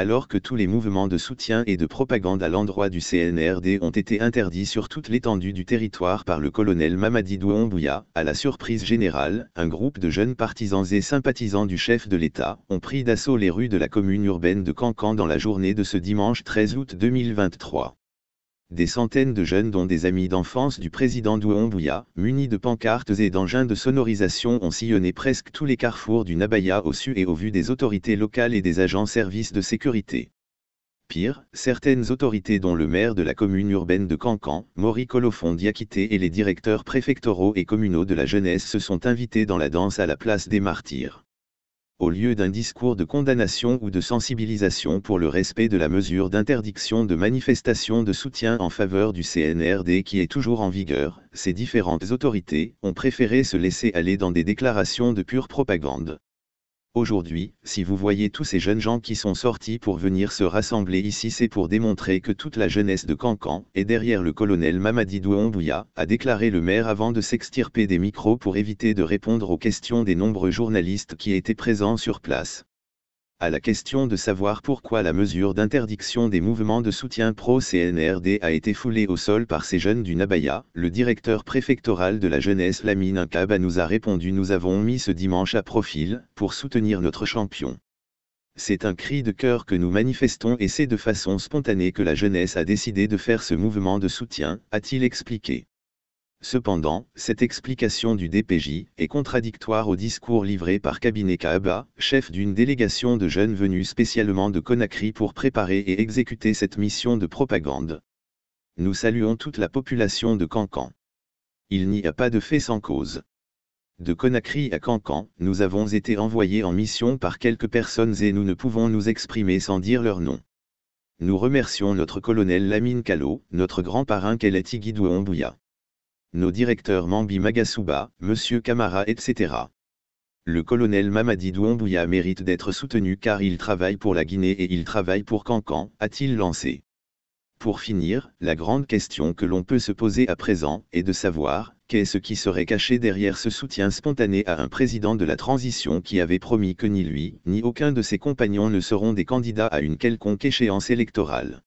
alors que tous les mouvements de soutien et de propagande à l'endroit du CNRD ont été interdits sur toute l'étendue du territoire par le colonel Mamadi à la surprise générale, un groupe de jeunes partisans et sympathisants du chef de l'État ont pris d'assaut les rues de la commune urbaine de Cancan dans la journée de ce dimanche 13 août 2023 des centaines de jeunes dont des amis d'enfance du président Douombouya, munis de pancartes et d'engins de sonorisation ont sillonné presque tous les carrefours du Nabaya au sud et au vu des autorités locales et des agents services de sécurité. Pire, certaines autorités dont le maire de la commune urbaine de Cancan, Maury Colophon Diakité et les directeurs préfectoraux et communaux de la jeunesse se sont invités dans la danse à la place des martyrs au lieu d'un discours de condamnation ou de sensibilisation pour le respect de la mesure d'interdiction de manifestation de soutien en faveur du CNRD qui est toujours en vigueur, ces différentes autorités ont préféré se laisser aller dans des déclarations de pure propagande. Aujourd'hui, si vous voyez tous ces jeunes gens qui sont sortis pour venir se rassembler ici c'est pour démontrer que toute la jeunesse de Cancan est derrière le colonel Mamadi Douombouya, a déclaré le maire avant de s'extirper des micros pour éviter de répondre aux questions des nombreux journalistes qui étaient présents sur place à la question de savoir pourquoi la mesure d'interdiction des mouvements de soutien pro-CNRD a été foulée au sol par ces jeunes du Nabaya, le directeur préfectoral de la jeunesse Lamine Inkaba nous a répondu Nous avons mis ce dimanche à profil pour soutenir notre champion. C'est un cri de cœur que nous manifestons et c'est de façon spontanée que la jeunesse a décidé de faire ce mouvement de soutien, a-t-il expliqué. Cependant, cette explication du DPJ est contradictoire au discours livré par Cabinet Kaaba, chef d'une délégation de jeunes venus spécialement de Conakry pour préparer et exécuter cette mission de propagande. Nous saluons toute la population de Cancan. Il n'y a pas de fait sans cause. De Conakry à Cancan, nous avons été envoyés en mission par quelques personnes et nous ne pouvons nous exprimer sans dire leur nom. Nous remercions notre colonel Lamine Kalo, notre grand parrain Kelati Guido nos directeurs Mambi Magasuba, M. Camara etc. Le colonel Mamadi Douambouya mérite d'être soutenu car il travaille pour la Guinée et il travaille pour Cancan, a-t-il lancé. Pour finir, la grande question que l'on peut se poser à présent est de savoir, qu'est-ce qui serait caché derrière ce soutien spontané à un président de la transition qui avait promis que ni lui, ni aucun de ses compagnons ne seront des candidats à une quelconque échéance électorale.